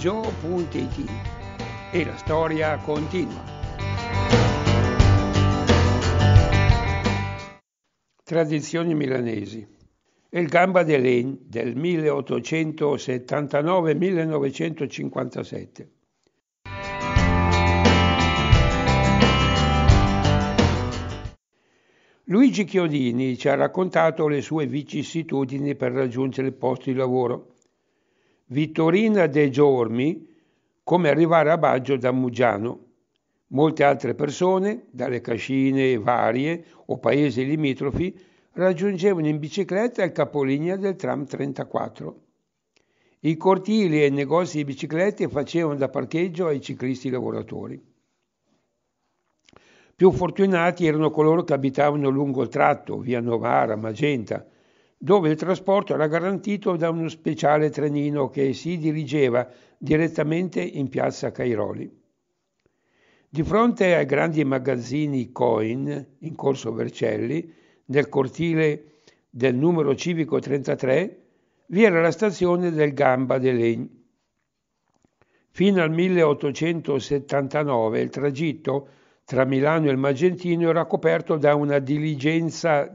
gigio.it e la storia continua. Tradizioni milanesi. Il Gamba de Legn del 1879-1957. Luigi Chiodini ci ha raccontato le sue vicissitudini per raggiungere il posto di lavoro Vittorina De Giormi, come arrivare a Baggio da Mugiano. Molte altre persone, dalle cascine varie o paesi limitrofi, raggiungevano in bicicletta il capolinea del tram 34. I cortili e i negozi di biciclette facevano da parcheggio ai ciclisti lavoratori. Più fortunati erano coloro che abitavano lungo il tratto, via Novara, Magenta, dove il trasporto era garantito da uno speciale trenino che si dirigeva direttamente in piazza Cairoli. Di fronte ai grandi magazzini Coin in corso Vercelli, nel cortile del numero civico 33, vi era la stazione del Gamba de Legni. Fino al 1879 il tragitto tra Milano e il Magentino era coperto da una diligenza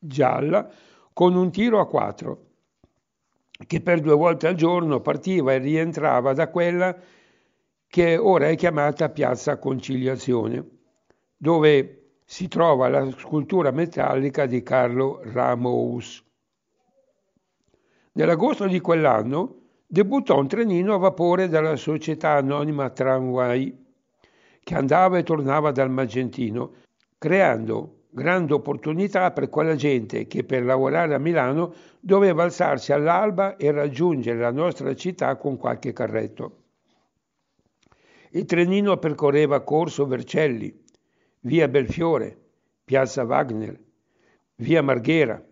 gialla con un tiro a quattro, che per due volte al giorno partiva e rientrava da quella che ora è chiamata Piazza Conciliazione, dove si trova la scultura metallica di Carlo Ramos. Nell'agosto di quell'anno debuttò un trenino a vapore dalla società anonima Tramway, che andava e tornava dal Magentino, creando grande opportunità per quella gente che per lavorare a Milano doveva alzarsi all'alba e raggiungere la nostra città con qualche carretto. Il trenino percorreva Corso Vercelli, via Belfiore, piazza Wagner, via Marghera,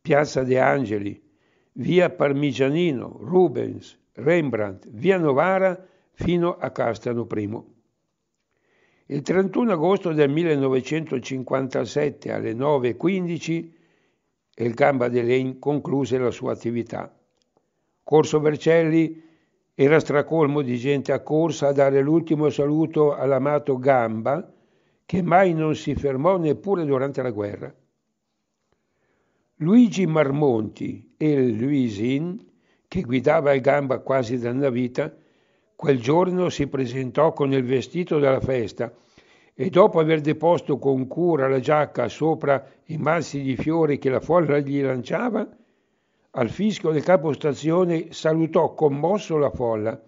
piazza De Angeli, via Parmigianino, Rubens, Rembrandt, via Novara fino a Castano Primo. Il 31 agosto del 1957 alle 9.15 il Gamba de Delaine concluse la sua attività. Corso Vercelli era stracolmo di gente accorsa a dare l'ultimo saluto all'amato Gamba, che mai non si fermò neppure durante la guerra. Luigi Marmonti e Luisin, che guidava il Gamba quasi da una vita, Quel giorno si presentò con il vestito della festa e dopo aver deposto con cura la giacca sopra i mazzi di fiori che la folla gli lanciava, al fischio del capostazione salutò commosso la folla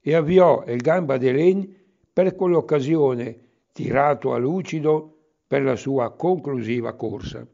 e avviò il gamba d'Elen per quell'occasione, tirato a lucido per la sua conclusiva corsa.